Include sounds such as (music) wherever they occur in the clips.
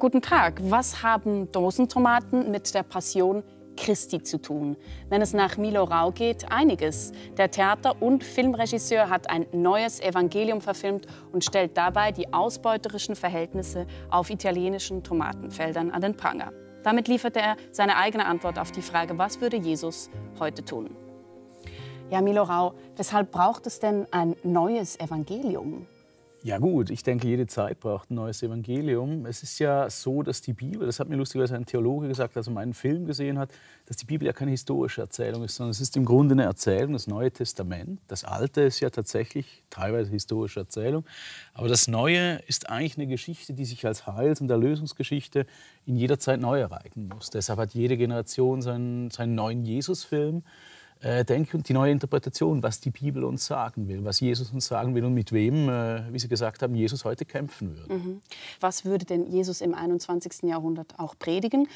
Guten Tag. Was haben Dosentomaten mit der Passion Christi zu tun? Wenn es nach Milo Rau geht, einiges. Der Theater- und Filmregisseur hat ein neues Evangelium verfilmt und stellt dabei die ausbeuterischen Verhältnisse auf italienischen Tomatenfeldern an den Pranger. Damit lieferte er seine eigene Antwort auf die Frage, was würde Jesus heute tun? Ja, Milo Rau, weshalb braucht es denn ein neues Evangelium? Ja gut, ich denke, jede Zeit braucht ein neues Evangelium. Es ist ja so, dass die Bibel, das hat mir lustigerweise ein Theologe gesagt, als er meinen Film gesehen hat, dass die Bibel ja keine historische Erzählung ist, sondern es ist im Grunde eine Erzählung, das Neue Testament. Das Alte ist ja tatsächlich teilweise historische Erzählung, aber das Neue ist eigentlich eine Geschichte, die sich als Heils- und Erlösungsgeschichte in jeder Zeit neu ereignen muss. Deshalb hat jede Generation seinen, seinen neuen Jesusfilm. Äh, denke und die neue Interpretation, was die Bibel uns sagen will, was Jesus uns sagen will und mit wem, äh, wie Sie gesagt haben, Jesus heute kämpfen würde. Mhm. Was würde denn Jesus im 21. Jahrhundert auch predigen?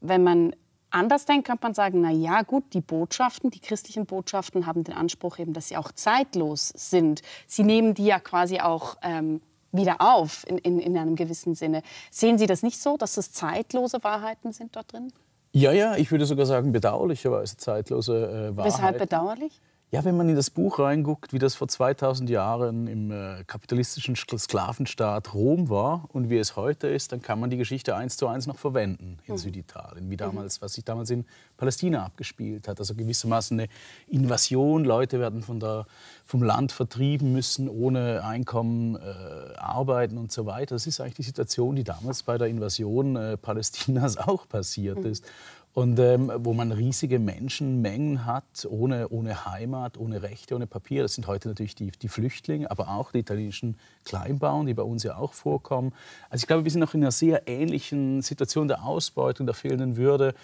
Wenn man anders denkt, kann man sagen, na ja, gut, die Botschaften, die christlichen Botschaften haben den Anspruch eben, dass sie auch zeitlos sind. Sie nehmen die ja quasi auch ähm, wieder auf in, in, in einem gewissen Sinne. Sehen Sie das nicht so, dass es zeitlose Wahrheiten sind dort drin? Ja, ja, ich würde sogar sagen bedauerlicherweise zeitlose äh, Wahrheit. Weshalb bedauerlich? Ja, wenn man in das Buch reinguckt, wie das vor 2000 Jahren im äh, kapitalistischen Sklavenstaat Rom war und wie es heute ist, dann kann man die Geschichte eins zu eins noch verwenden in mhm. Süditalien, wie mhm. damals, was sich damals in Palästina abgespielt hat. Also gewissermaßen eine Invasion, Leute werden von der, vom Land vertrieben müssen, ohne Einkommen äh, arbeiten und so weiter. Das ist eigentlich die Situation, die damals bei der Invasion äh, Palästinas (laughs) auch passiert mhm. ist und ähm, wo man riesige Menschenmengen hat, ohne, ohne Heimat, ohne Rechte, ohne Papier. Das sind heute natürlich die, die Flüchtlinge, aber auch die italienischen Kleinbauern, die bei uns ja auch vorkommen. Also ich glaube, wir sind noch in einer sehr ähnlichen Situation der Ausbeutung, der fehlenden Würde.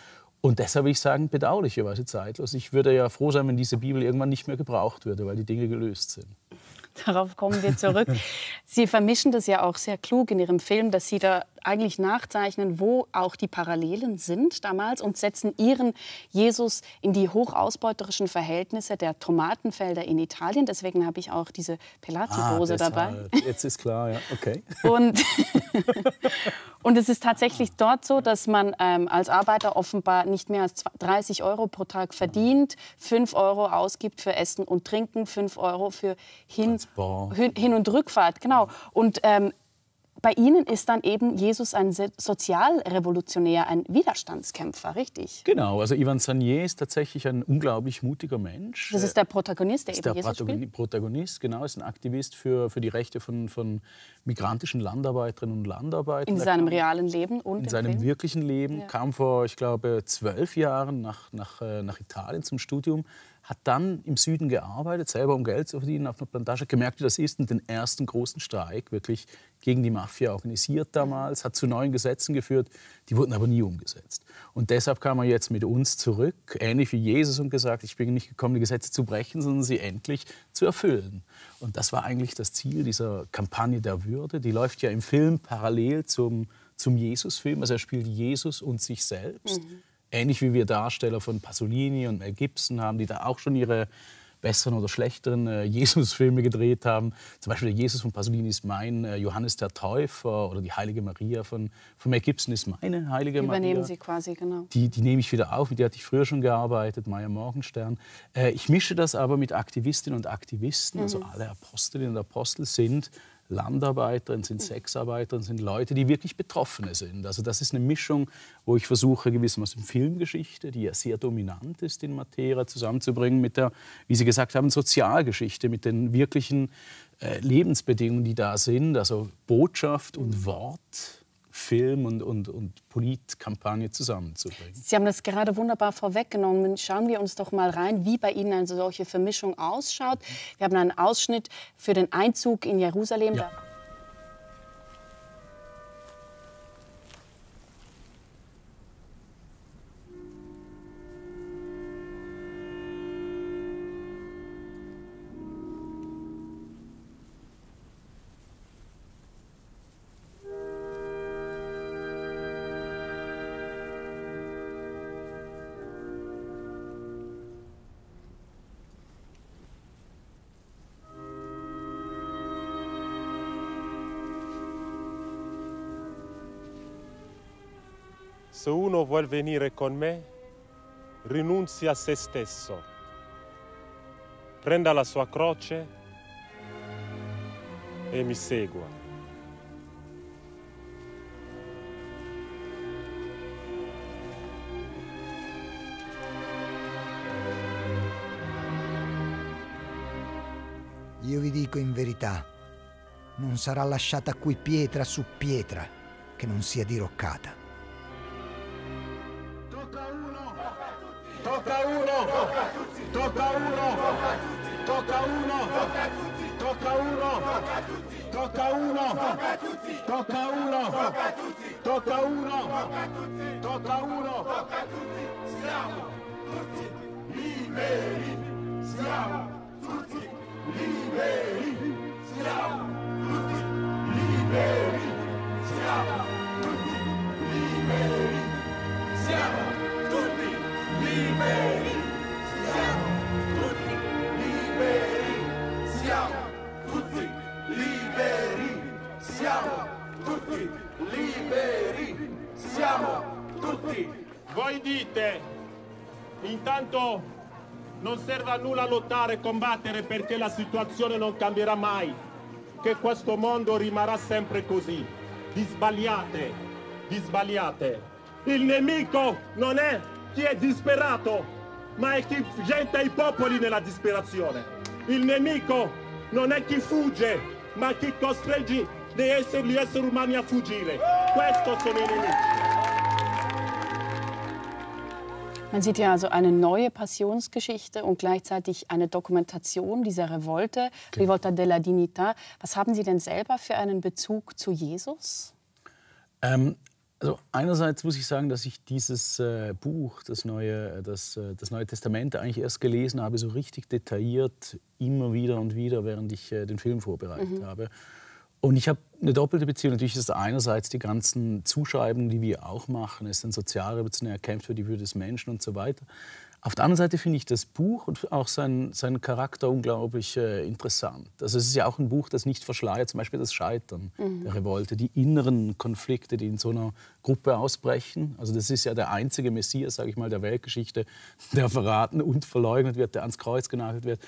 Und deshalb will ich sagen, bedauerlicherweise zeitlos. Ich würde ja froh sein, wenn diese Bibel irgendwann nicht mehr gebraucht würde, weil die Dinge gelöst sind. Darauf kommen wir zurück. (laughs) Sie vermischen das ja auch sehr klug in Ihrem Film, dass Sie da eigentlich nachzeichnen, wo auch die Parallelen sind damals und setzen ihren Jesus in die hochausbeuterischen Verhältnisse der Tomatenfelder in Italien. Deswegen habe ich auch diese pelati dose ah, dabei. Jetzt ist klar, ja, okay. (laughs) Und, (laughs) und es ist tatsächlich dort so, dass man ähm, als Arbeiter offenbar nicht mehr als 30 Euro pro Tag verdient, 5 Euro ausgibt für Essen und Trinken, 5 Euro für Hin, Hin und Rückfahrt. Genau. Und ähm, bei Ihnen ist dann eben Jesus ein Sozialrevolutionär, ein Widerstandskämpfer, richtig? Genau, also Ivan Sanier ist tatsächlich ein unglaublich mutiger Mensch. Das ist der Protagonist, der ist eben der Jesus Protagonist, spielt? Protagonist, genau, ist ein Aktivist für, für die Rechte von, von migrantischen Landarbeiterinnen und Landarbeitern. In seinem kam, realen Leben und in seinem Film? wirklichen Leben. Ja. Kam vor, ich glaube, zwölf Jahren nach, nach, äh, nach Italien zum Studium, hat dann im Süden gearbeitet, selber um Geld zu verdienen auf einer Plantage, gemerkt, wie das ist und den ersten großen Streik wirklich gegen die Mafia organisiert damals, hat zu neuen Gesetzen geführt, die wurden aber nie umgesetzt. Und deshalb kam er jetzt mit uns zurück, ähnlich wie Jesus und gesagt, ich bin nicht gekommen, die Gesetze zu brechen, sondern sie endlich zu erfüllen. Und das war eigentlich das Ziel dieser Kampagne der Würde würde. Die läuft ja im Film parallel zum, zum Jesus-Film. Also er spielt Jesus und sich selbst. Mhm. Ähnlich wie wir Darsteller von Pasolini und Mel Gibson haben, die da auch schon ihre besseren oder schlechteren äh, (laughs) Jesus-Filme gedreht haben. Zum Beispiel der Jesus von Pasolini ist mein, äh, Johannes der Täufer oder die Heilige Maria von, von Mel Gibson ist meine Heilige Übernehmen Maria. Übernehmen Sie quasi, genau. Die, die nehme ich wieder auf, mit der hatte ich früher schon gearbeitet, Maya Morgenstern. Äh, ich mische das aber mit Aktivistinnen und Aktivisten, also mhm. also alle Apostelinnen und Apostel sind Landarbeiterinnen, sind Sexarbeiterinnen, sind Leute, die wirklich Betroffene sind. Also das ist eine Mischung, wo ich versuche, gewissermaßen Filmgeschichte, die ja sehr dominant ist in Matera, zusammenzubringen mit der, wie Sie gesagt haben, Sozialgeschichte, mit den wirklichen äh, Lebensbedingungen, die da sind. Also Botschaft und Wort Film und, und, und Politkampagne zusammenzubringen. Sie haben das gerade wunderbar vorweggenommen. Schauen wir uns doch mal rein, wie bei Ihnen eine solche Vermischung ausschaut. Wir haben einen Ausschnitt für den Einzug in Jerusalem. Ja. Se uno vuol venire con me, rinunzi a se stesso, prenda la sua croce e mi segua. Io vi dico in verità, non sarà lasciata qui pietra su pietra che non sia diroccata. tocca uno, tocca uno, tocca uno, tocca uno, tocca uno, tocca uno, tocca uno, siamo tutti liberi, siamo tutti liberi, siamo tutti liberi, siamo tutti liberi, siamo tutti liberi. liberi siamo tutti. Voi dite, intanto non serve a nulla lottare e combattere perché la situazione non cambierà mai, che questo mondo rimarrà sempre così. Vi sbagliate, vi sbagliate. Il nemico non è chi è disperato, ma è chi getta i popoli nella disperazione. Il nemico non è chi fugge, ma chi costringe gli esseri, gli esseri umani a fuggire. Questo sono i nemici. Man sieht ja also eine neue Passionsgeschichte und gleichzeitig eine Dokumentation dieser Revolte, okay. Genau. Rivolta della Dignità. Was haben Sie denn selber für einen Bezug zu Jesus? Ähm, also einerseits muss ich sagen, dass ich dieses äh, Buch, das neue, äh, das, äh, das neue Testament, eigentlich erst gelesen habe, so richtig detailliert, immer wieder und wieder, während ich äh, den Film vorbereitet mhm. habe. Und ich habe eine doppelte Beziehung. Natürlich ist einerseits die ganzen Zuschreibungen, die wir auch machen. Es sind Sozialrevolutionär, Revolutionär, er kämpft für die Würde des Menschen und so weiter. Auf der anderen Seite finde ich das Buch und auch seinen, seinen Charakter unglaublich äh, interessant. Also es ist ja auch ein Buch, das nicht verschleiert, zum Beispiel das Scheitern mhm. der Revolte, die inneren Konflikte, die in so einer Gruppe ausbrechen. Also das ist ja der einzige Messias, sage ich mal, der Weltgeschichte, der verraten und verleugnet wird, der ans Kreuz genagelt wird.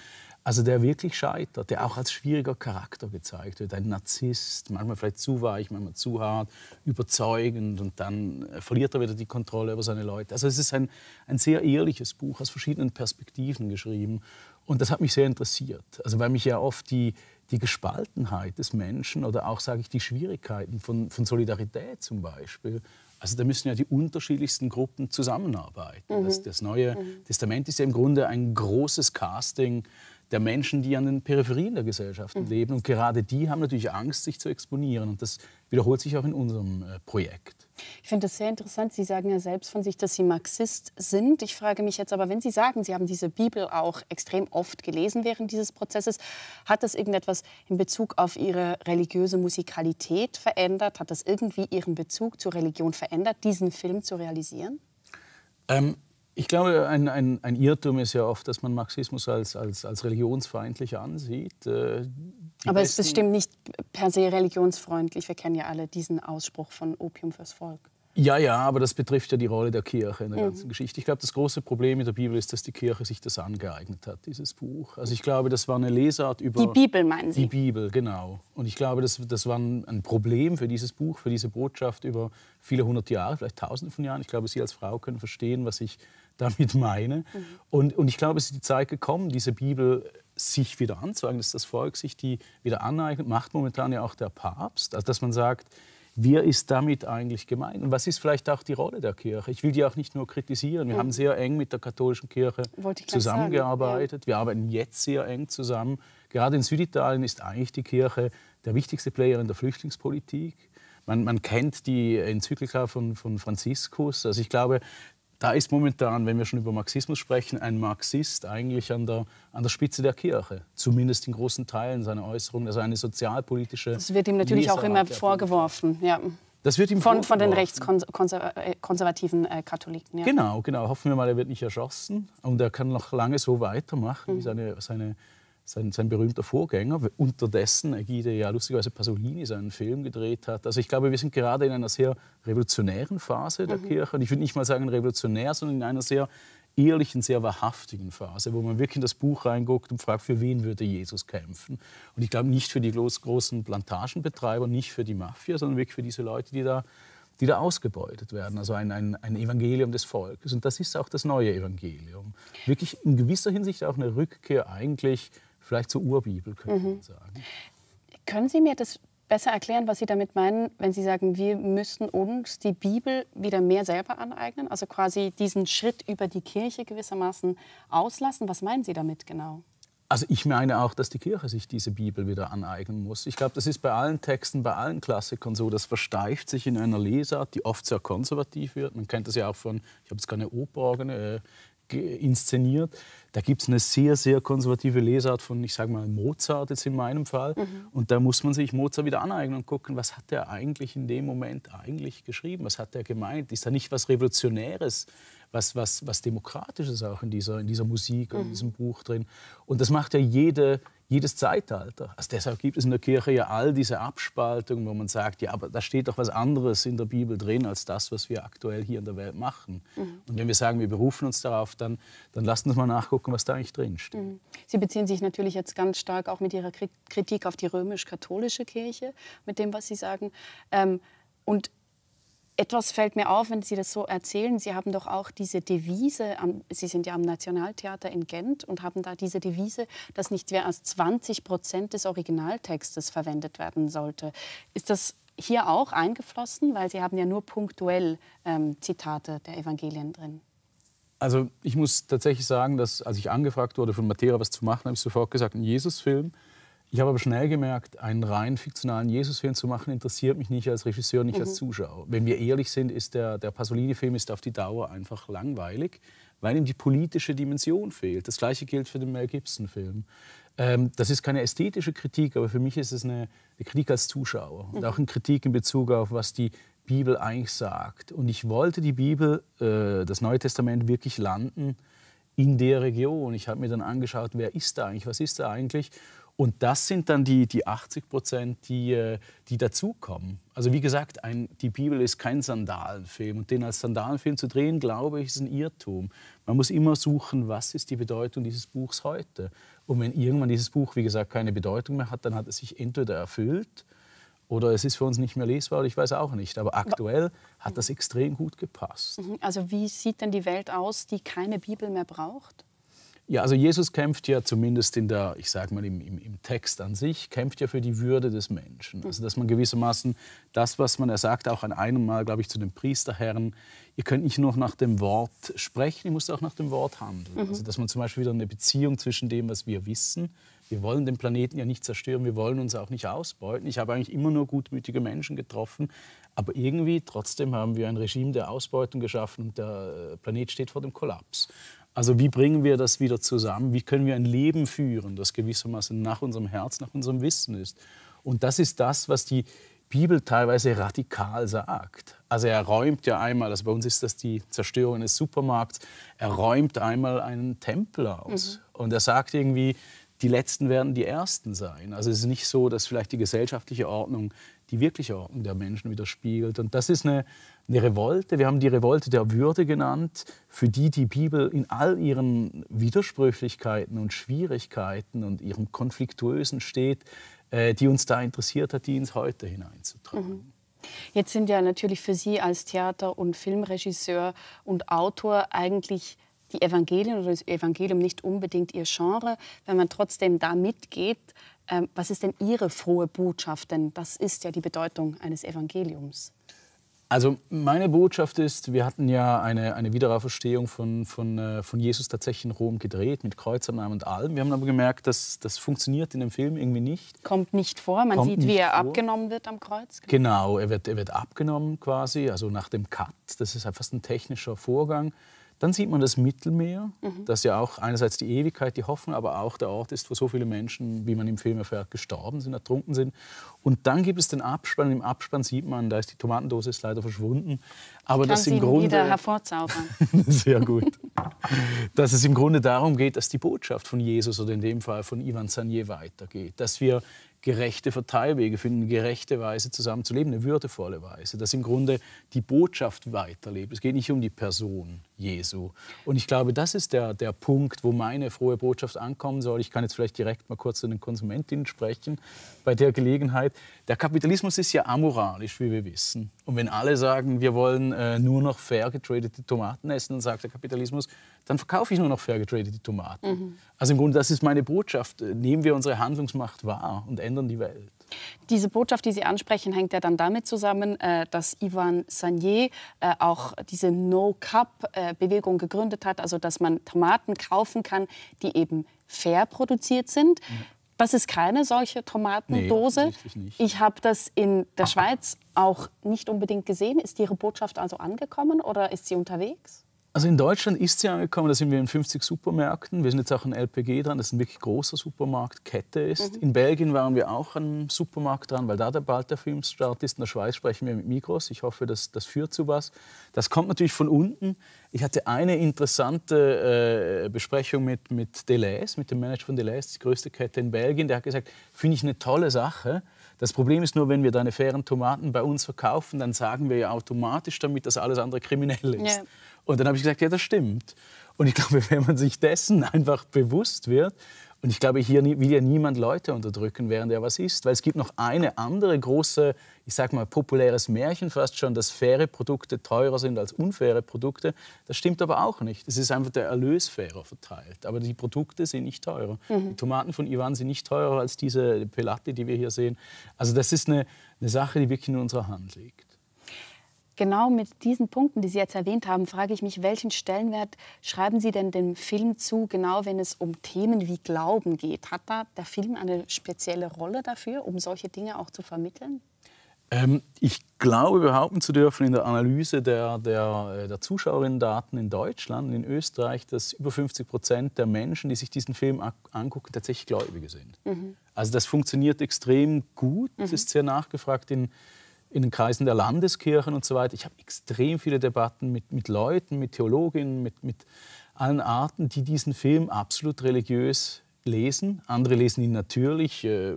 Also der wirklich scheitert, der auch als schwieriger Charakter gezeigt wird, ein Narzisst, manchmal vielleicht zu weich, manchmal zu hart, überzeugend und dann äh, verliert er wieder die Kontrolle über seine Leute. Also es ist ein, ein sehr ehrliches Buch aus verschiedenen Perspektiven geschrieben und das hat mich sehr interessiert. Also weil mich ja oft die, die Gespaltenheit des Menschen oder auch, sage ich, die Schwierigkeiten von, von Solidarität zum Beispiel also da müssen ja die unterschiedlichsten Gruppen zusammenarbeiten. Mhm. Das, das, neue mhm. Testament ist ja im Grunde ein großes Casting der Menschen, die an den Peripherien der Gesellschaften mhm. leben. Und gerade die haben natürlich Angst, sich zu exponieren. Und das wiederholt sich auch in unserem äh, Projekt. Ich finde das sehr interessant. Sie sagen ja selbst von sich, dass Sie Marxist sind. Ich frage mich jetzt aber, wenn Sie sagen, Sie haben diese Bibel auch extrem oft gelesen während dieses Prozesses, hat das irgendetwas in Bezug auf Ihre religiöse Musikalität verändert? Hat das irgendwie Ihren Bezug zur Religion verändert, diesen Film zu realisieren? Ähm, ich glaube, ein, ein, ein, Irrtum ist ja oft, dass man Marxismus als, als, als religionsfeindlich ansieht. Äh, Aber es ist bestimmt nicht per se religionsfreundlich. Wir kennen ja alle diesen Ausspruch von Opium fürs Volk. Ja, ja, aber das betrifft ja die Rolle der Kirche in der mhm. ganzen mhm. Geschichte. Ich glaube, das große Problem mit der Bibel ist, dass die Kirche sich das angeeignet hat, dieses Buch. Also ich glaube, das war eine Lesart über... Die Bibel meinen Sie? Die Bibel, genau. Und ich glaube, das, das war ein Problem für dieses Buch, für diese Botschaft über viele hundert Jahre, vielleicht tausende von Jahren. Ich glaube, Sie als Frau können verstehen, was ich damit meine. Mhm. Und, und ich glaube, es ist die Zeit gekommen, diese Bibel sich wieder anzueignen, dass das Volk sich die wieder aneignet, macht momentan ja auch der Papst, also dass man sagt, wer ist damit eigentlich gemeint? Und was ist vielleicht auch die Rolle der Kirche? Ich will die auch nicht nur kritisieren. Wir mhm. haben sehr eng mit der katholischen Kirche zusammengearbeitet. Ja. Wir arbeiten jetzt sehr eng zusammen. Gerade in Süditalien ist eigentlich die Kirche der wichtigste Player in der Flüchtlingspolitik. Man, man kennt die Enzyklika von, von Franziskus. Also ich glaube, da ist momentan, wenn wir schon über Marxismus sprechen, ein Marxist eigentlich an der, an der Spitze der Kirche, zumindest in großen Teilen seiner Äußerungen, also eine sozialpolitische. Das wird ihm natürlich Leserrat auch immer vorgeworfen, ja. Das wird ihm von, von den rechtskonservativen äh, Katholiken. Ja. Genau, genau. Hoffen wir mal, er wird nicht erschossen und er kann noch lange so weitermachen, mhm. wie seine, seine sein, sein berühmter Vorgänger, unter dessen Ägide ja lustigerweise Pasolini seinen Film gedreht hat. Also ich glaube, wir sind gerade in einer sehr revolutionären Phase der mhm. Kirche. Und ich würde nicht mal sagen revolutionär, sondern in einer sehr ehrlichen, sehr wahrhaftigen Phase, wo man wirklich in das Buch reinguckt und fragt, für wen würde Jesus kämpfen. Und ich glaube nicht für die großen Plantagenbetreiber, nicht für die Mafia, sondern wirklich für diese Leute, die da, die da ausgebeutet werden. Also ein, ein, ein Evangelium des Volkes. Und das ist auch das neue Evangelium. Wirklich in gewisser Hinsicht auch eine Rückkehr eigentlich vielleicht zur Urbibel, könnte mhm. man sagen. Können Sie mir das besser erklären, was Sie damit meinen, wenn Sie sagen, wir müssten uns die Bibel wieder mehr selber aneignen? Also quasi diesen Schritt über die Kirche gewissermaßen auslassen. Was meinen Sie damit genau? Also ich meine auch, dass die Kirche sich diese Bibel wieder aneignen muss. Ich glaube, das ist bei allen Texten, bei allen Klassikern so. Das versteift sich in einer Lesart, die oft sehr konservativ wird. Man kennt das ja auch von, ich habe jetzt keine Oper, äh, inszeniert. Da gibt es eine sehr, sehr konservative Lesart von, ich sage mal, Mozart jetzt in meinem Fall. Mhm. Und da muss man sich Mozart wieder aneignen und gucken, was hat er eigentlich in dem Moment eigentlich geschrieben? Was hat er gemeint? Ist da nicht was Revolutionäres, was, was, was Demokratisches auch in dieser, in dieser Musik und mhm. in diesem Buch drin? Und das macht ja jede, jedes Zeitalter. Also deshalb gibt es in der Kirche ja all diese Abspaltungen, wo man sagt, ja, aber da steht doch was anderes in der Bibel drin als das, was wir aktuell hier in der Welt machen. Mhm. Und wenn wir sagen, wir berufen uns darauf, dann, dann lassen uns mal nachgucken, was da eigentlich drin steht. Mhm. Sie beziehen sich natürlich jetzt ganz stark auch mit Ihrer Kritik auf die römisch-katholische Kirche, mit dem, was Sie sagen. Ähm, und etwas fällt mir auf, wenn Sie das so erzählen. Sie haben doch auch diese Devise, am, Sie sind ja am Nationaltheater in Gent und haben da diese Devise, dass nicht mehr als 20 Prozent des Originaltextes verwendet werden sollte. Ist das hier auch eingeflossen? Weil Sie haben ja nur punktuell ähm, Zitate der Evangelien drin. Also ich muss tatsächlich sagen, dass als ich angefragt wurde von Matera was zu machen, habe ich sofort gesagt, ein Jesusfilm. film ich habe aber schnell gemerkt, einen rein fiktionalen Jesusfilm zu machen, interessiert mich nicht als Regisseur, nicht mhm. als Zuschauer. Wenn wir ehrlich sind, ist der, der Pasolini-Film ist auf die Dauer einfach langweilig, weil ihm die politische Dimension fehlt. Das gleiche gilt für den Mel Gibson-Film. Ähm, das ist keine ästhetische Kritik, aber für mich ist es eine, eine Kritik als Zuschauer mhm. und auch mhm. eine Kritik in Bezug auf, was die Bibel eigentlich sagt. Und ich wollte die Bibel, äh, das Neue Testament, wirklich landen in der Region. Ich habe mir dann angeschaut, wer ist da eigentlich, was ist da eigentlich. Und das sind dann die, die 80 Prozent, die, äh, die dazukommen. Also wie gesagt, ein, die Bibel ist kein Sandalenfilm. Und den als Sandalenfilm zu drehen, glaube ich, ist ein Irrtum. Man muss immer suchen, was ist die Bedeutung dieses Buchs heute. Und wenn irgendwann dieses Buch, wie gesagt, keine Bedeutung mehr hat, dann hat es sich entweder erfüllt oder es ist für uns nicht mehr lesbar, ich weiß auch nicht. Aber aktuell hat das extrem gut gepasst. Mhm. Also wie sieht denn die Welt aus, die keine Bibel mehr braucht? Ja, also Jesus kämpft ja zumindest in der, ich sage mal im, im, im, Text an sich, kämpft ja für die Würde des Menschen. Mhm. Also dass man gewissermaßen das, was man, er sagt auch an einem Mal, glaube ich, zu den Priesterherren, ihr könnt nicht nur nach dem Wort sprechen, ihr müsst auch nach dem Wort handeln. Mhm. Also dass man zum Beispiel wieder eine Beziehung zwischen dem, was wir wissen, wir wollen den Planeten ja nicht zerstören, wir wollen uns auch nicht ausbeuten. Ich habe eigentlich immer nur gutmütige Menschen getroffen, aber irgendwie trotzdem haben wir ein Regime der Ausbeutung geschaffen und der äh, Planet steht vor dem Kollaps. Also wie bringen wir das wieder zusammen? Wie können wir ein Leben führen, das gewissermaßen nach unserem Herz, nach unserem Wissen ist? Und das ist das, was die Bibel teilweise radikal sagt. Also er räumt ja einmal, also bei uns ist das die Zerstörung eines Supermarkts, er räumt einmal einen Tempel aus. Mhm. Und er sagt irgendwie, die Letzten werden die Ersten sein. Also es ist nicht so, dass vielleicht die gesellschaftliche Ordnung die wirkliche Ordnung der Menschen widerspiegelt. Und das ist eine, eine Revolte, wir haben die Revolte der Würde genannt, für die die Bibel in all ihren Widersprüchlichkeiten und Schwierigkeiten und ihrem Konfliktuösen steht, äh, die uns da interessiert hat, die ins Heute hineinzutragen. Mhm. Jetzt sind ja natürlich für Sie als Theater- und Filmregisseur und Autor eigentlich die Evangelien oder das Evangelium nicht unbedingt Ihr Genre, wenn man trotzdem da mitgeht ähm, was ist denn Ihre frohe Botschaft? Denn das ist ja die Bedeutung eines Evangeliums. Also meine Botschaft ist, wir hatten ja eine, eine Wiederauferstehung von, von, äh, von Jesus tatsächlich in Rom gedreht, mit Kreuzernamen und allem. Wir haben aber gemerkt, dass das funktioniert in dem Film irgendwie nicht. Kommt nicht vor, man Kommt sieht, wie er vor. abgenommen wird am Kreuz. Genau, er wird, er wird abgenommen quasi, also nach dem Cut. Das ist halt fast ein technischer Vorgang. Dann sieht man das Mittelmeer, mhm. das ja auch einerseits die Ewigkeit, die Hoffnung, aber auch der Ort ist, wo so viele Menschen, wie man im Film erfährt, gestorben sind, ertrunken sind. Und dann gibt es den Abspann. Im Abspann sieht man, da ist die Tomatendose ist leider verschwunden. Aber ich kann das im sie Grunde wieder hervorzaubern. (laughs) sehr gut. dass es im Grunde darum geht, dass die Botschaft von Jesus oder in dem Fall von Ivan Sanier weitergeht, dass wir gerechte Verteilwege finden, eine gerechte Weise zusammenzuleben, eine würdevolle Weise, dass im Grunde die Botschaft weiterlebt. Es geht nicht um die Person Jesu. Und ich glaube, das ist der, der Punkt, wo meine frohe Botschaft ankommen soll. Ich kann jetzt vielleicht direkt mal kurz zu den Konsumentinnen sprechen bei der Gelegenheit. Der Kapitalismus ist ja amoralisch, wie wir wissen. Und wenn alle sagen, wir wollen äh, nur noch fair getradete Tomaten essen, dann sagt der Kapitalismus, dann verkaufe ich nur noch fair getradete Tomaten. Mhm. Also im Grunde, das ist meine Botschaft. Nehmen wir unsere Handlungsmacht wahr und ändern die Welt. Diese Botschaft, die Sie ansprechen, hängt ja dann damit zusammen, äh, dass Ivan Sanier äh, auch diese No-Cup-Bewegung gegründet hat, also dass man Tomaten kaufen kann, die eben fair produziert sind. Mhm. Das ist keine solche Tomatendose. Nee, ich habe das in der Schweiz auch nicht unbedingt gesehen. Ist Ihre Botschaft also angekommen oder ist sie unterwegs? Also in Deutschland ist sie angekommen, da sind wir in 50 Supermärkten. Wir sind jetzt auch an LPG dran, das ist ein wirklich großer Supermarkt, Kette ist. Mhm. In Belgien waren wir auch an Supermarkt dran, weil da der bald der Filmstart ist. In der Schweiz sprechen wir mit Mikros. Ich hoffe, das, das führt zu was. Das kommt natürlich von unten. Ich hatte eine interessante äh, Besprechung mit, mit Deleuze, mit dem Manager von Deleuze, die größte Kette in Belgien. Der hat gesagt, finde ich eine tolle Sache das Problem ist nur, wenn wir deine fairen Tomaten bei uns verkaufen, dann sagen wir ja automatisch damit, dass alles andere kriminell ist. Ja. Und dann habe ich gesagt, ja, das stimmt. Und ich (laughs) glaube, wenn man sich dessen einfach bewusst wird, und ich glaube, hier will ja niemand Leute unterdrücken, während er was isst, weil es gibt noch eine andere große ich sage mal, populäres Märchen fast schon, dass faire Produkte teurer sind als unfaire Produkte. Das stimmt aber auch nicht. Es ist einfach der Erlös fairer verteilt. Aber die Produkte sind nicht teurer. Mhm. Die Tomaten von Ivan sind nicht teurer als diese Pelate, die wir hier sehen. Also das ist eine, eine Sache, die wirklich in unserer Hand liegt. Genau mit diesen Punkten, die Sie jetzt erwähnt haben, frage ich mich, welchen Stellenwert schreiben Sie denn dem Film zu, genau wenn es um Themen wie Glauben geht? Hat da der Film eine spezielle Rolle dafür, um solche Dinge auch zu vermitteln? Ähm, ich glaube behaupten zu dürfen in der Analyse der, der, äh, der Zuschauerinnen-Daten in Deutschland, in Österreich, dass über 50 Prozent der Menschen, die sich diesen Film angucken, tatsächlich Gläubige sind. Mhm. Also das funktioniert extrem gut, mhm. das ist sehr nachgefragt in, in den Kreisen der Landeskirchen und so weiter. Ich habe extrem viele Debatten mit, mit Leuten, mit Theologinnen, mit, mit allen Arten, die diesen Film absolut religiös lesen, andere lesen ihn natürlich, äh,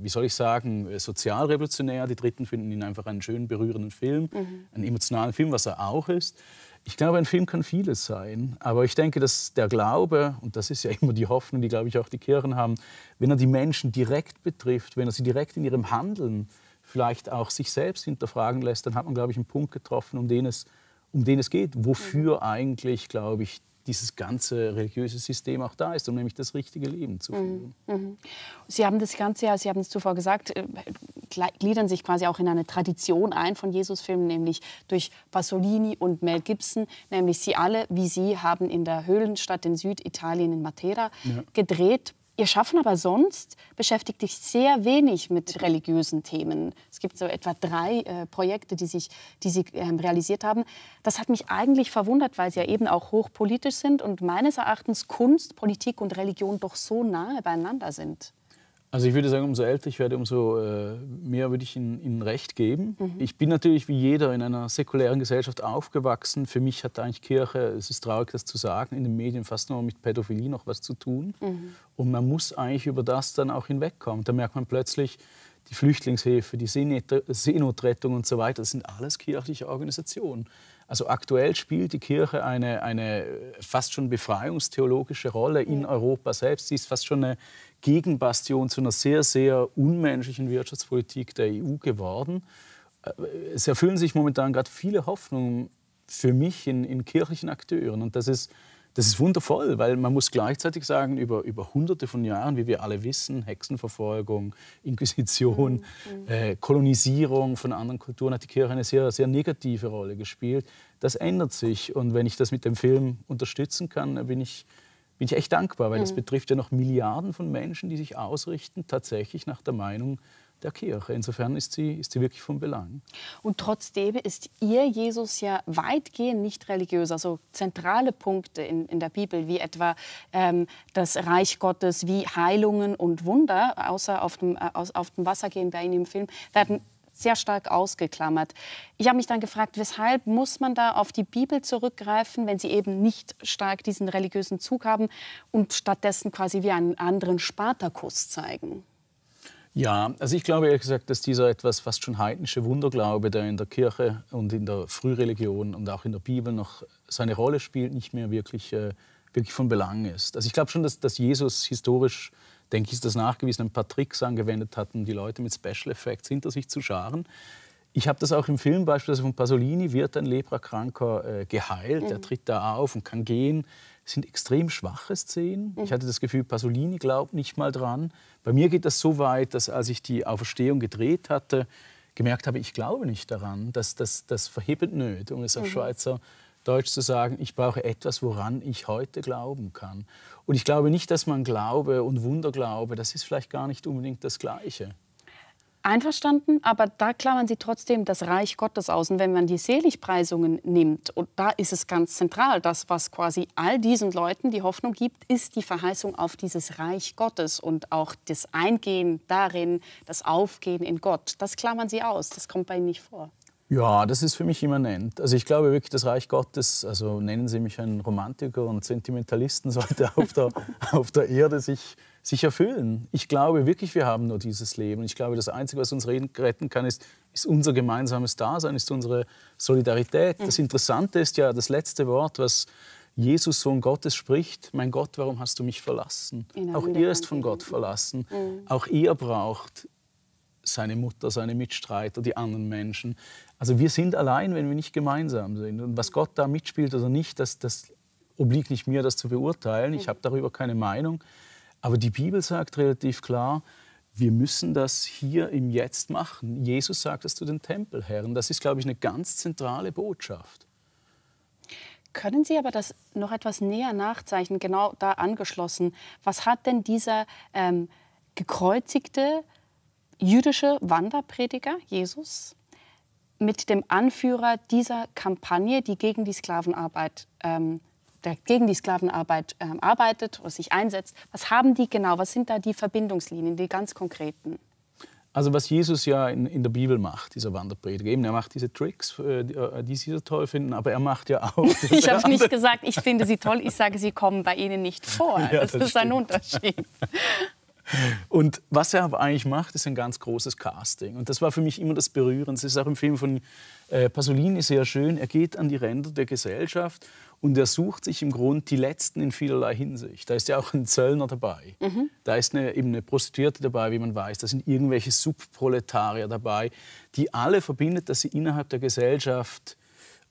wie soll ich sagen, äh, sozialrevolutionär, die Dritten finden ihn einfach einen schönen, berührenden Film, mhm. einen emotionalen Film, was er auch ist. Ich glaube, ein Film kann vieles sein, aber ich denke, dass der Glaube, und das ist ja (laughs) immer die Hoffnung, die, glaube ich, auch die Kirchen haben, wenn er die Menschen direkt betrifft, wenn er sie direkt in ihrem Handeln vielleicht auch sich selbst hinterfragen lässt, dann hat man, glaube ich, einen Punkt getroffen, um den es, um den es geht, wofür mhm. eigentlich, glaube ich, dieses ganze religiöse System auch da ist, um nämlich das richtige Leben zu mhm, führen. Mhm. Sie haben das Ganze ja, Sie haben es zuvor gesagt, äh, gliedern sich quasi auch in eine Tradition ein von Jesusfilmen, nämlich durch Pasolini und Mel Gibson. Nämlich Sie alle, wie Sie, haben in der Höhlenstadt in Süditalien in Matera ja. gedreht. Ihr Schaffen aber sonst beschäftigt dich sehr wenig mit religiösen Themen. Es gibt so etwa drei äh, Projekte, die, sich, die Sie ähm, realisiert haben. Das hat mich eigentlich verwundert, weil Sie ja eben auch hochpolitisch sind und meines Erachtens Kunst, Politik und Religion doch so nahe beieinander sind. Also ich würde sagen, umso älter ich werde, umso äh, mehr würde ich ihnen, ihnen Recht geben. Mhm. Ich bin natürlich wie jeder in einer säkulären Gesellschaft aufgewachsen. Für mich hat eigentlich Kirche, es ist traurig, das zu sagen, in den Medien fast nur mit Pädophilie noch was zu tun. Mhm. Und man muss eigentlich über das dann auch hinwegkommen. Da merkt man plötzlich, die Flüchtlingshilfe, die Seenotrettung und so weiter, das sind alles kirchliche Organisationen. Also aktuell spielt die Kirche eine, eine äh, fast schon befreiungstheologische Rolle in Europa selbst. Sie ist fast schon eine Gegenbastion zu einer sehr, sehr unmenschlichen Wirtschaftspolitik der EU geworden. Äh, es erfüllen sich momentan gerade viele Hoffnungen für mich in, in kirchlichen Akteuren. Und das ist das ist wundervoll, weil man muss gleichzeitig sagen, über, über hunderte von Jahren, wie wir alle wissen, Hexenverfolgung, Inquisition, mhm. äh, Kolonisierung von anderen Kulturen, hat die Kirche eine sehr, sehr negative Rolle gespielt. Das ändert sich und wenn ich das mit dem Film unterstützen kann, bin ich, bin ich echt dankbar, weil mhm. das betrifft ja noch Milliarden von Menschen, die sich ausrichten tatsächlich nach der Meinung der Kirche. Insofern ist sie, ist sie wirklich von Belang. Und trotzdem ist ihr Jesus ja weitgehend nicht religiös. Also zentrale Punkte in, in der Bibel, wie etwa ähm, das Reich Gottes, wie Heilungen und Wunder, außer auf dem, äh, auf dem Wasser gehen bei Ihnen im Film, werden sehr stark ausgeklammert. Ich habe mich dann gefragt, weshalb muss man da auf die Bibel zurückgreifen, wenn sie eben nicht stark diesen religiösen Zug haben und stattdessen quasi wie einen anderen Spartakus zeigen? Ja, also ich glaube ehrlich gesagt, dass dieser etwas fast schon heidnische Wunderglaube, der in der Kirche und in der Frühreligion und auch in der Bibel noch seine Rolle spielt, nicht mehr wirklich, äh, wirklich von Belang ist. Also ich glaube schon, dass, dass Jesus historisch, denke ich, ist das nachgewiesen, ein paar Tricks angewendet hat, um die Leute mit Special Effects hinter sich zu scharen. Ich habe das auch im Film beispielsweise von Pasolini, wird ein Leprakranker äh, geheilt, mhm. er tritt da auf und kann gehen. Es sind extrem schwache Szenen. Ich mhm. hatte das Gefühl, Pasolini glaubt nicht mal dran. Bei mir geht das so weit, dass als ich die Auferstehung gedreht hatte, gemerkt habe, ich glaube nicht daran. dass das, das verhebt nicht, um es auf mhm. Schweizer Deutsch zu sagen, ich brauche etwas, woran ich heute glauben kann. Und ich glaube nicht, dass man Glaube und Wunderglaube, das ist vielleicht gar nicht unbedingt das Gleiche. Einverstanden, aber da klammern Sie trotzdem das Reich Gottes aus. Und wenn man die Seligpreisungen nimmt, und da ist es ganz zentral, das, was quasi all diesen Leuten die Hoffnung gibt, ist die Verheißung auf dieses Reich Gottes und auch das Eingehen darin, das Aufgehen in Gott. Das klammern Sie aus, das kommt bei Ihnen nicht vor. Ja, das ist für mich immanent. Also ich glaube wirklich, das Reich Gottes, also nennen Sie mich einen Romantiker und Sentimentalisten, (laughs) sollte auf der, auf der Erde sich sich erfüllen. Ich glaube wirklich, wir haben nur dieses Leben. Ich glaube, das Einzige, was uns retten kann, ist, ist unser gemeinsames Dasein, ist unsere Solidarität. Mhm. Das Interessante ist ja das letzte Wort, was Jesus, Sohn Gottes, spricht, mein Gott, warum hast du mich verlassen? Auch ihr ist von Gott verlassen. Mhm. Auch ihr braucht seine Mutter, seine Mitstreiter, die anderen Menschen. Also wir sind allein, wenn wir nicht gemeinsam sind. Und was Gott da mitspielt oder nicht, das, das obliegt nicht mir, das zu beurteilen. Ich mhm. habe darüber keine Meinung. Aber die Bibel sagt relativ klar, wir müssen das hier im Jetzt machen. Jesus sagt es zu den Tempelherren. Das ist, glaube ich, eine ganz zentrale Botschaft. Können Sie aber das noch etwas näher nachzeichnen, genau da angeschlossen? Was hat denn dieser ähm, gekreuzigte jüdische Wanderprediger, Jesus, mit dem Anführer dieser Kampagne, die gegen die Sklavenarbeit ähm, der gegen die Sklavenarbeit äh, arbeitet oder sich einsetzt. Was haben die genau? Was sind da die Verbindungslinien, die ganz konkreten? Also was Jesus ja in, in der Bibel macht, dieser Wanderprediger, eben er macht diese Tricks, äh, die, äh, die Sie so toll finden, aber er macht ja auch. (laughs) ich habe nicht gesagt, ich finde sie toll, ich sage, sie kommen bei Ihnen nicht vor. (laughs) Ja, das, das ist stimmt. ein Unterschied. (laughs) Und was er aber eigentlich macht, ist ein ganz großes Casting. Und das war für mich immer das Berührende. Das ist auch im Film von äh, Pasolini sehr schön. Er geht an die Ränder der Gesellschaft und er sucht sich im Grunde die Letzten in vielerlei Hinsicht. Da ist ja auch ein Zöllner dabei, mhm. da ist eine, eben eine Prostituierte dabei, wie man weiß, da sind irgendwelche Subproletarier dabei, die alle verbindet, dass sie innerhalb der Gesellschaft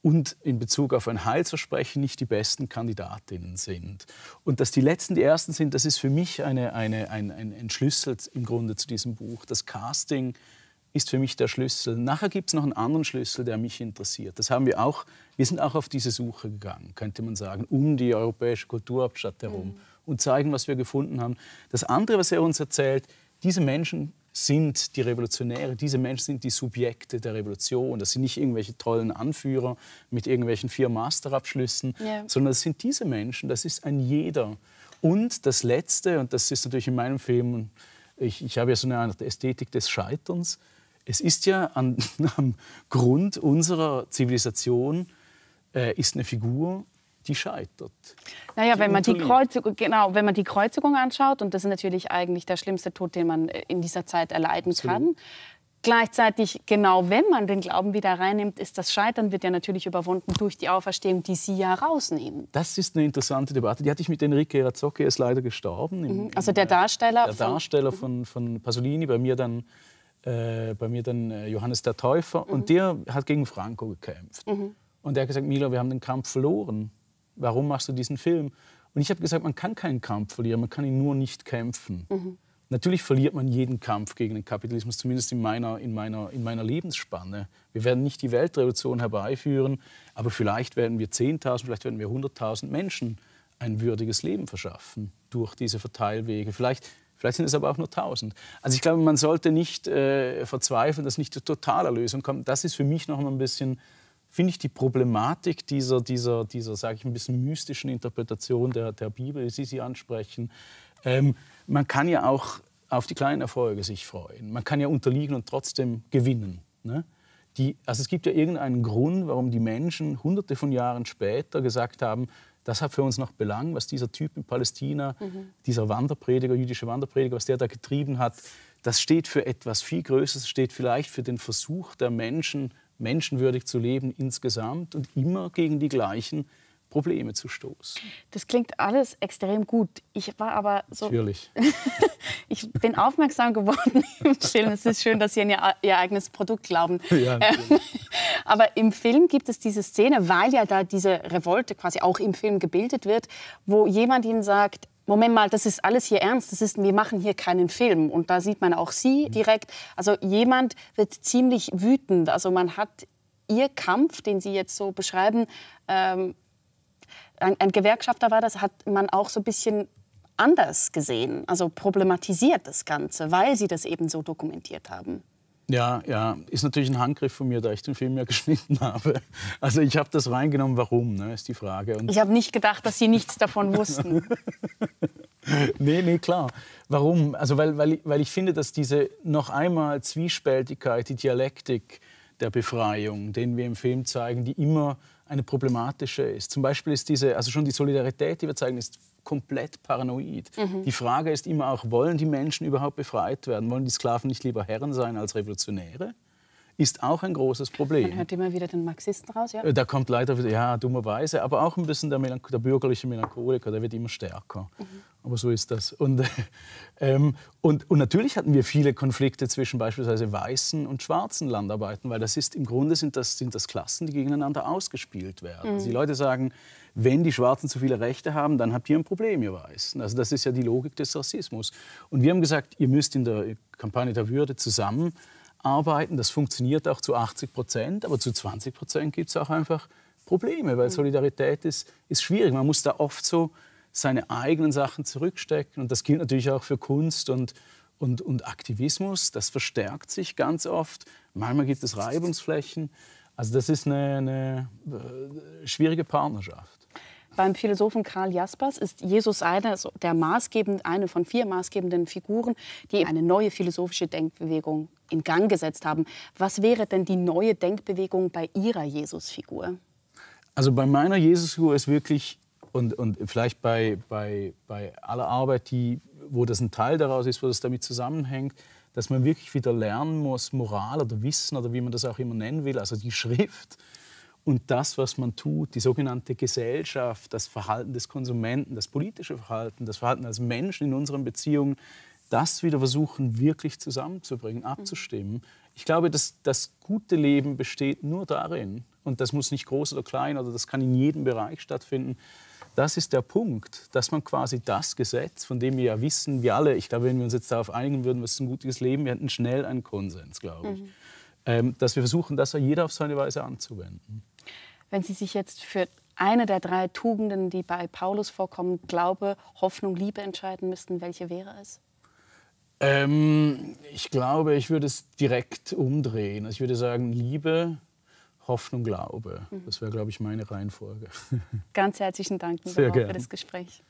und in Bezug auf ein Heilsversprechen nicht die besten Kandidatinnen sind. Und dass die Letzten die Ersten sind, das ist für mich eine, eine, ein, ein, ein Schlüssel im Grunde zu diesem Buch. Das Casting ist für mich der Schlüssel. Nachher gibt es noch einen anderen Schlüssel, der mich interessiert. Das haben wir auch, wir sind auch auf diese Suche gegangen, könnte man sagen, um die europäische Kulturhauptstadt herum mhm. und zeigen, was wir gefunden haben. Das andere, was er uns erzählt, diese Menschen sind die Revolutionäre, diese Menschen sind die Subjekte der Revolution. Das sind nicht irgendwelche tollen Anführer mit irgendwelchen vier Masterabschlüssen, ja. sondern das sind diese Menschen, das ist ein jeder. Und das Letzte, und das ist natürlich in meinem Film, ich, ich habe ja so eine Art Ästhetik des Scheiterns, es ist ja an, (laughs) am Grund unserer Zivilisation äh, ist eine Figur, die scheitert. Naja, die wenn, man die Kreuzung, genau, wenn man die Kreuzigung anschaut, und das ist natürlich eigentlich der schlimmste Tod, den man äh, in dieser Zeit erleiden Absolut. kann, Gleichzeitig, genau wenn man den Glauben wieder reinnimmt, ist das Scheitern wird ja natürlich überwunden durch die Auferstehung, die Sie ja rausnehmen. Das ist eine interessante Debatte. Die hatte ich mit Enrique Razzocchi, er ist leider gestorben. Im, mhm. also der äh, Darsteller? Der Darsteller von, mhm. von, von Pasolini, bei mir dann äh, bei mir dann äh, Johannes der Täufer mhm. und der hat gegen Franco gekämpft. Mhm. Und der hat gesagt, Milo, wir haben den Kampf verloren. Warum machst du diesen Film? Und ich habe gesagt, man kann keinen Kampf verlieren, man kann ihn nur nicht kämpfen. Mhm. Natürlich verliert man jeden Kampf gegen den Kapitalismus, zumindest in meiner, in, meiner, in meiner Lebensspanne. Wir werden nicht die Weltrevolution herbeiführen, aber vielleicht werden wir 10.000, vielleicht werden wir 100.000 Menschen ein würdiges Leben verschaffen durch diese Verteilwege. Vielleicht Vielleicht sind es aber auch nur 1000. Also ich glaube, man sollte nicht äh, verzweifeln, dass nicht zu totaler Lösung kommt. Das ist für mich noch mal ein bisschen, finde ich, die Problematik dieser, dieser, dieser sage ich, ein bisschen mystischen Interpretation der, der Bibel, wie Sie sie ansprechen. Ähm, man kann ja auch auf die kleinen Erfolge sich freuen. Man kann ja unterliegen und trotzdem gewinnen. Ne? Die, also es gibt ja irgendeinen Grund, warum die Menschen hunderte von Jahren später gesagt haben, das hat für uns noch Belang, was dieser Typ in Palästina, mhm. dieser Wanderprediger, jüdische Wanderprediger, was der da getrieben hat, das steht für etwas viel Größeres, steht vielleicht für den Versuch der Menschen, menschenwürdig zu leben insgesamt und immer gegen die gleichen Probleme zu stoßen. Das klingt alles extrem gut. Ich war aber so. Natürlich. (laughs) ich bin aufmerksam geworden (laughs) im Film. Es ist schön, dass Sie an Ihr, Ihr eigenes Produkt glauben. (laughs) Ja, ähm, aber im Film gibt es diese Szene, weil ja da diese Revolte quasi auch im Film gebildet wird, wo jemand Ihnen sagt, Moment mal, das ist alles hier ernst. Das ist, wir machen hier keinen Film. Und da sieht man auch Sie mhm. direkt. Also jemand wird ziemlich wütend. Also man hat Ihr Kampf, den Sie jetzt so beschreiben, ähm, ein, ein Gewerkschafter war, das hat man auch so ein bisschen anders gesehen, also problematisiert das Ganze, weil sie das eben so dokumentiert haben. Ja, ja, ist natürlich ein Handgriff von mir, da ich den Film ja (laughs) geschnitten habe. Also ich habe das reingenommen, warum, ne, ist die Frage. Und ich habe nicht gedacht, dass Sie nichts davon wussten. (laughs) nee, nee, klar. Warum? Also weil, weil, weil ich finde, dass diese noch einmal Zwiespältigkeit, die Dialektik der Befreiung, den wir im Film zeigen, die immer eine problematische ist. Zum Beispiel ist diese, also schon die Solidarität, die wir zeigen, ist komplett paranoid. Mhm. Die Frage ist immer auch, wollen die Menschen überhaupt befreit werden? Wollen die Sklaven nicht lieber Herren sein als Revolutionäre? Ist auch ein großes Problem. Man hört immer wieder den Marxisten raus, ja? Äh, da kommt leider, wieder, ja, dummerweise, aber auch ein bisschen der, der bürgerliche Melancholiker, der wird immer stärker. Mhm. Aber so ist das. Und, (laughs) ähm, und, und natürlich hatten wir viele Konflikte zwischen beispielsweise weißen und schwarzen Landarbeiten, weil das ist im Grunde sind das, sind das Klassen, die gegeneinander ausgespielt werden. Mhm. Also die Leute sagen, wenn die Schwarzen zu viele Rechte haben, dann habt ihr ein Problem, ihr Weißen. Also das ist ja die Logik des Rassismus. Und wir haben gesagt, ihr müsst in der Kampagne der Würde zusammenarbeiten. Das funktioniert auch zu 80 Prozent, aber zu 20 Prozent gibt es auch einfach Probleme, weil mhm. Solidarität ist, ist schwierig. Man muss da oft so seine eigenen Sachen zurückstecken. Und das gilt natürlich auch für Kunst und, und, und Aktivismus. Das verstärkt sich ganz oft. Manchmal gibt es Reibungsflächen. Also das ist eine, eine äh, schwierige Partnerschaft. Beim Philosophen Karl Jaspers ist Jesus einer der maßgebend, eine von vier maßgebenden Figuren, die eine neue philosophische Denkbewegung in Gang gesetzt haben. Was wäre denn die neue Denkbewegung bei Ihrer Jesusfigur? Also bei meiner Jesusfigur ist wirklich und, und vielleicht bei, bei, bei aller Arbeit, die, wo das ein Teil daraus ist, wo das damit zusammenhängt, dass man wirklich wieder lernen muss, Moral oder Wissen oder wie man das auch immer nennen will, also die Schrift und das, was man tut, die sogenannte Gesellschaft, das Verhalten des Konsumenten, das politische Verhalten, das Verhalten als Menschen in unseren Beziehungen, das wieder versuchen, wirklich zusammenzubringen, abzustimmen. Ich glaube, dass das gute Leben besteht nur darin, und das muss nicht groß oder klein, oder das kann in jedem Bereich stattfinden, das ist der Punkt, dass man quasi das Gesetz, von dem wir ja wissen, wir alle, ich glaube, wenn wir uns jetzt darauf einigen würden, was ist ein gutes Leben, wir hätten schnell einen Konsens, glaube ich, mhm. dass wir versuchen, das jeder auf seine Weise anzuwenden. Wenn Sie sich jetzt für eine der drei Tugenden, die bei Paulus vorkommen, Glaube, Hoffnung, Liebe entscheiden müssten, welche wäre es? Ähm, ich glaube, ich würde es direkt umdrehen. Also ich würde sagen, Liebe, Hoffnung, Glaube. Mhm. Das wäre, glaube ich, meine Reihenfolge. (laughs) Ganz herzlichen Dank Sehr für das Gespräch.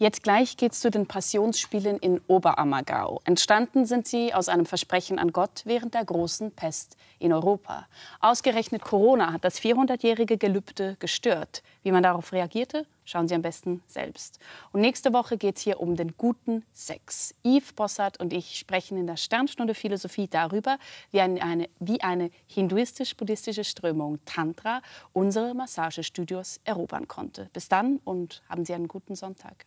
Jetzt gleich geht es zu den Passionsspielen in Oberammergau. Entstanden sind sie aus einem Versprechen an Gott während der großen Pest in Europa. Ausgerechnet Corona hat das 400-jährige Gelübde gestört. Wie man darauf reagierte, schauen Sie am besten selbst. Und nächste Woche geht es hier um den guten Sex. Yves Bossart und ich sprechen in der Sternstunde Philosophie darüber, wie eine, wie eine hinduistisch-buddhistische Strömung Tantra unsere Massagestudios erobern konnte. Bis dann und haben Sie einen guten Sonntag.